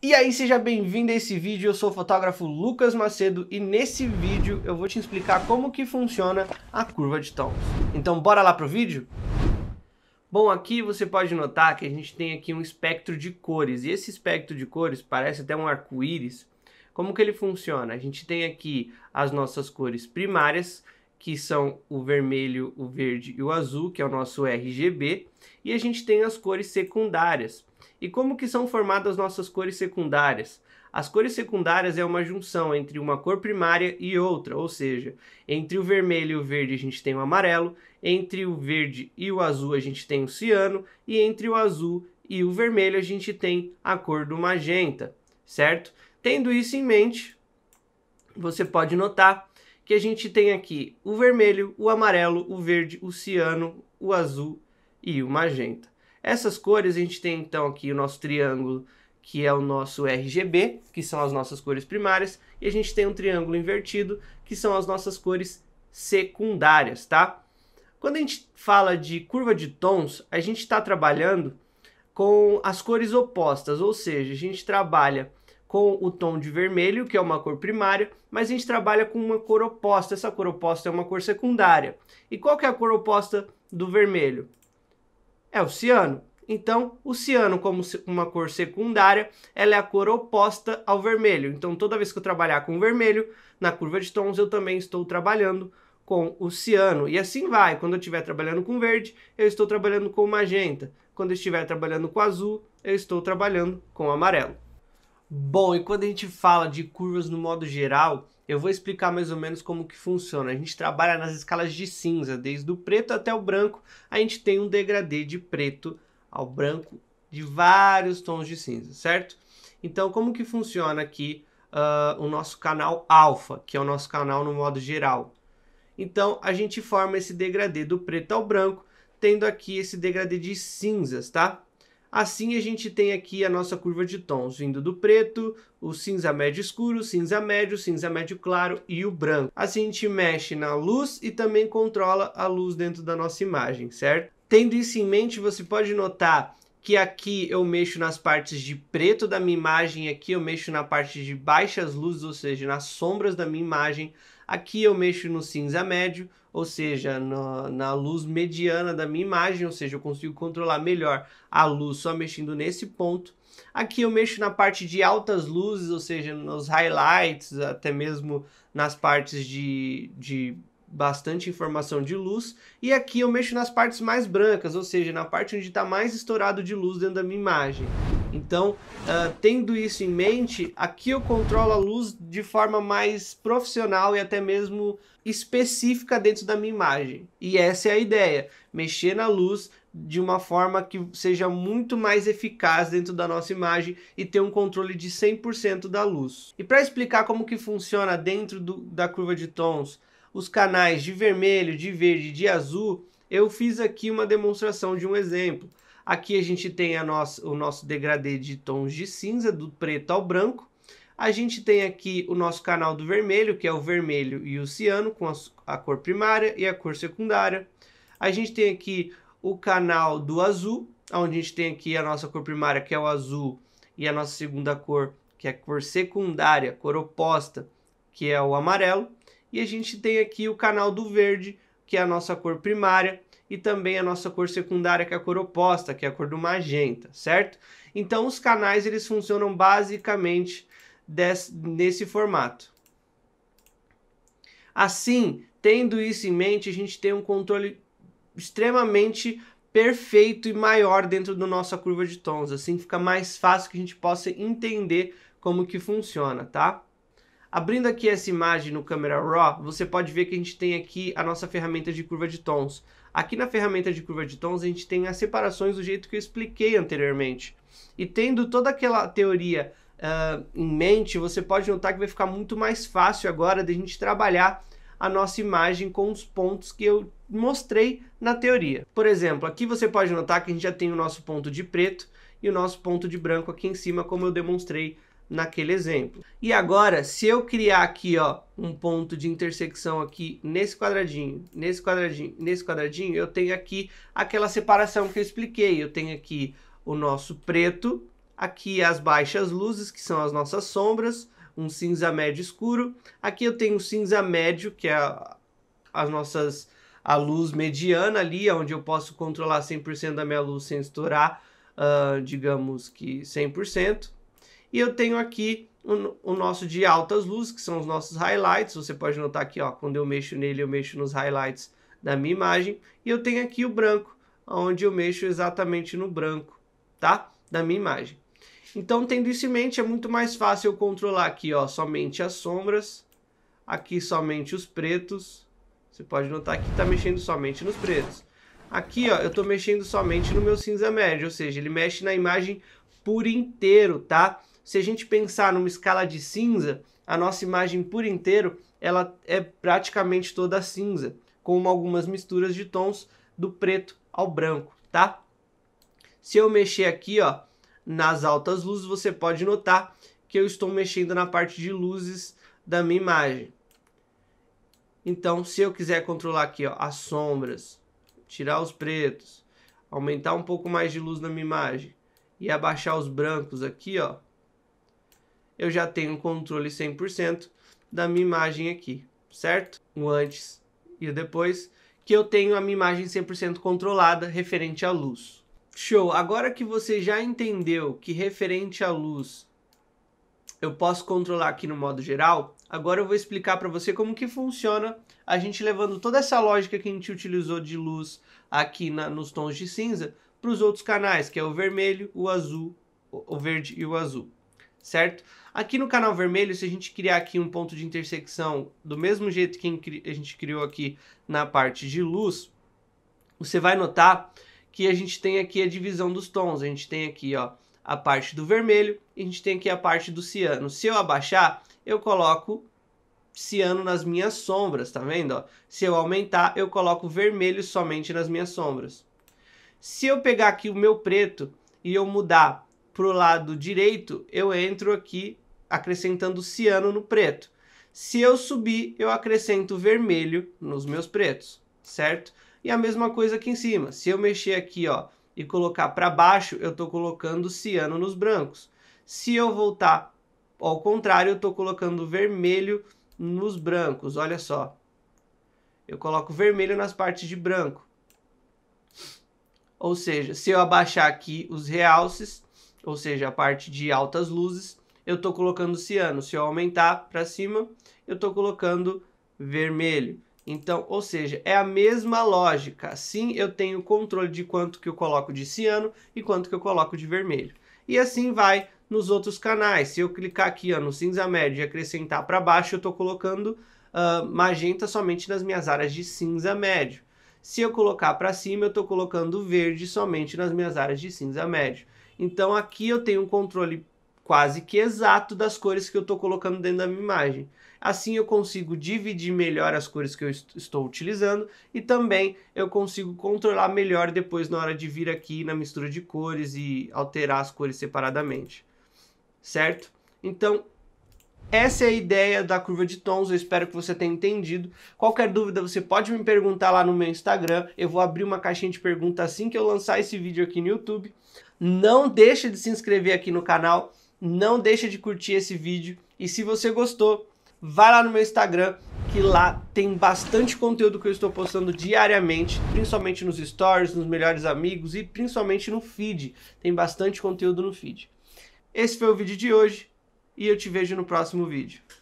E aí, seja bem-vindo a esse vídeo, eu sou o fotógrafo Lucas Macedo e nesse vídeo eu vou te explicar como que funciona a curva de tons. Então bora lá pro vídeo? Bom, aqui você pode notar que a gente tem aqui um espectro de cores e esse espectro de cores parece até um arco-íris. Como que ele funciona? A gente tem aqui as nossas cores primárias, que são o vermelho, o verde e o azul, que é o nosso RGB, e a gente tem as cores secundárias, e como que são formadas nossas cores secundárias? As cores secundárias é uma junção entre uma cor primária e outra, ou seja, entre o vermelho e o verde a gente tem o amarelo, entre o verde e o azul a gente tem o ciano, e entre o azul e o vermelho a gente tem a cor do magenta, certo? Tendo isso em mente, você pode notar que a gente tem aqui o vermelho, o amarelo, o verde, o ciano, o azul e o magenta. Essas cores a gente tem então aqui o nosso triângulo, que é o nosso RGB, que são as nossas cores primárias, e a gente tem um triângulo invertido, que são as nossas cores secundárias, tá? Quando a gente fala de curva de tons, a gente está trabalhando com as cores opostas, ou seja, a gente trabalha com o tom de vermelho, que é uma cor primária, mas a gente trabalha com uma cor oposta. Essa cor oposta é uma cor secundária. E qual que é a cor oposta do vermelho? é o ciano. Então, o ciano, como uma cor secundária, ela é a cor oposta ao vermelho. Então, toda vez que eu trabalhar com vermelho, na curva de tons, eu também estou trabalhando com o ciano. E assim vai. Quando eu estiver trabalhando com verde, eu estou trabalhando com magenta. Quando eu estiver trabalhando com azul, eu estou trabalhando com amarelo. Bom, e quando a gente fala de curvas no modo geral, eu vou explicar mais ou menos como que funciona. A gente trabalha nas escalas de cinza, desde o preto até o branco. A gente tem um degradê de preto ao branco de vários tons de cinza, certo? Então, como que funciona aqui uh, o nosso canal alfa, que é o nosso canal no modo geral? Então, a gente forma esse degradê do preto ao branco, tendo aqui esse degradê de cinzas, tá? Assim a gente tem aqui a nossa curva de tons, vindo do preto, o cinza médio escuro, cinza médio, cinza médio claro e o branco. Assim a gente mexe na luz e também controla a luz dentro da nossa imagem, certo? Tendo isso em mente, você pode notar que aqui eu mexo nas partes de preto da minha imagem, aqui eu mexo na parte de baixas luzes, ou seja, nas sombras da minha imagem, aqui eu mexo no cinza médio, ou seja, no, na luz mediana da minha imagem, ou seja, eu consigo controlar melhor a luz só mexendo nesse ponto. Aqui eu mexo na parte de altas luzes, ou seja, nos highlights, até mesmo nas partes de, de bastante informação de luz. E aqui eu mexo nas partes mais brancas, ou seja, na parte onde está mais estourado de luz dentro da minha imagem. Então, uh, tendo isso em mente, aqui eu controlo a luz de forma mais profissional e até mesmo específica dentro da minha imagem. E essa é a ideia, mexer na luz de uma forma que seja muito mais eficaz dentro da nossa imagem e ter um controle de 100% da luz. E para explicar como que funciona dentro do, da curva de tons os canais de vermelho, de verde, de azul, eu fiz aqui uma demonstração de um exemplo. Aqui a gente tem a nossa, o nosso degradê de tons de cinza, do preto ao branco. A gente tem aqui o nosso canal do vermelho, que é o vermelho e o ciano, com a, a cor primária e a cor secundária. A gente tem aqui o canal do azul, onde a gente tem aqui a nossa cor primária, que é o azul, e a nossa segunda cor, que é a cor secundária, cor oposta, que é o amarelo. E a gente tem aqui o canal do verde, que é a nossa cor primária, e também a nossa cor secundária, que é a cor oposta, que é a cor do magenta, certo? Então os canais eles funcionam basicamente desse, nesse formato. Assim, tendo isso em mente, a gente tem um controle extremamente perfeito e maior dentro da nossa curva de tons. Assim fica mais fácil que a gente possa entender como que funciona, tá? Abrindo aqui essa imagem no Camera Raw, você pode ver que a gente tem aqui a nossa ferramenta de curva de tons. Aqui na ferramenta de curva de tons a gente tem as separações do jeito que eu expliquei anteriormente. E tendo toda aquela teoria uh, em mente, você pode notar que vai ficar muito mais fácil agora de a gente trabalhar a nossa imagem com os pontos que eu mostrei na teoria. Por exemplo, aqui você pode notar que a gente já tem o nosso ponto de preto e o nosso ponto de branco aqui em cima, como eu demonstrei naquele exemplo. E agora, se eu criar aqui, ó, um ponto de intersecção aqui nesse quadradinho, nesse quadradinho, nesse quadradinho, eu tenho aqui aquela separação que eu expliquei. Eu tenho aqui o nosso preto, aqui as baixas luzes, que são as nossas sombras, um cinza médio escuro. Aqui eu tenho um cinza médio, que é as nossas a luz mediana ali, onde eu posso controlar 100% da minha luz sem estourar, uh, digamos que 100%. E eu tenho aqui o, o, nosso de altas luzes, que são os nossos highlights. Você pode notar aqui, ó, quando eu mexo nele, eu mexo nos highlights da minha imagem. E eu tenho aqui o branco, onde eu mexo exatamente no branco, tá? Da minha imagem. Então, tendo isso em mente, é muito mais fácil eu controlar aqui, ó, somente as sombras, aqui somente os pretos. Você pode notar que está mexendo somente nos pretos. Aqui, ó, eu estou mexendo somente no meu cinza médio, ou seja, ele mexe na imagem por inteiro, tá? se a gente pensar numa escala de cinza, a nossa imagem por inteiro ela é praticamente toda cinza, com algumas misturas de tons do preto ao branco, tá? Se eu mexer aqui, ó, nas altas luzes, você pode notar que eu estou mexendo na parte de luzes da minha imagem. Então, se eu quiser controlar aqui, ó, as sombras, tirar os pretos, aumentar um pouco mais de luz na minha imagem e abaixar os brancos aqui, ó, eu já tenho controle 100% da minha imagem aqui, certo? O antes e o depois, que eu tenho a minha imagem 100% controlada referente à luz. Show! Agora que você já entendeu que referente à luz eu posso controlar aqui no modo geral, agora eu vou explicar para você como que funciona a gente levando toda essa lógica que a gente utilizou de luz aqui na, nos tons de cinza para os outros canais, que é o vermelho, o azul, o verde e o azul certo? Aqui no canal vermelho, se a gente criar aqui um ponto de intersecção do mesmo jeito que a gente criou aqui na parte de luz, você vai notar que a gente tem aqui a divisão dos tons. A gente tem aqui ó, a parte do vermelho e a gente tem aqui a parte do ciano. Se eu abaixar, eu coloco ciano nas minhas sombras, tá vendo? Ó? Se eu aumentar, eu coloco vermelho somente nas minhas sombras. Se eu pegar aqui o meu preto e eu mudar para o lado direito, eu entro aqui acrescentando ciano no preto. Se eu subir, eu acrescento vermelho nos meus pretos, certo? E a mesma coisa aqui em cima. Se eu mexer aqui ó, e colocar para baixo, eu estou colocando ciano nos brancos. Se eu voltar ao contrário, eu estou colocando vermelho nos brancos, olha só. Eu coloco vermelho nas partes de branco. Ou seja, se eu abaixar aqui os realces, ou seja, a parte de altas luzes, eu estou colocando ciano. Se eu aumentar para cima, eu estou colocando vermelho. Então, ou seja, é a mesma lógica. Assim eu tenho controle de quanto que eu coloco de ciano e quanto que eu coloco de vermelho. E assim vai nos outros canais. Se eu clicar aqui ó, no cinza médio e acrescentar para baixo, eu estou colocando uh, magenta somente nas minhas áreas de cinza médio. Se eu colocar para cima, eu estou colocando verde somente nas minhas áreas de cinza médio. Então aqui eu tenho um controle quase que exato das cores que eu estou colocando dentro da minha imagem. Assim eu consigo dividir melhor as cores que eu est estou utilizando e também eu consigo controlar melhor depois na hora de vir aqui na mistura de cores e alterar as cores separadamente, certo? Então essa é a ideia da curva de tons, eu espero que você tenha entendido. Qualquer dúvida você pode me perguntar lá no meu Instagram, eu vou abrir uma caixinha de perguntas assim que eu lançar esse vídeo aqui no YouTube. Não deixa de se inscrever aqui no canal, não deixa de curtir esse vídeo e se você gostou, vai lá no meu Instagram que lá tem bastante conteúdo que eu estou postando diariamente, principalmente nos stories, nos melhores amigos e principalmente no feed. Tem bastante conteúdo no feed. Esse foi o vídeo de hoje e eu te vejo no próximo vídeo.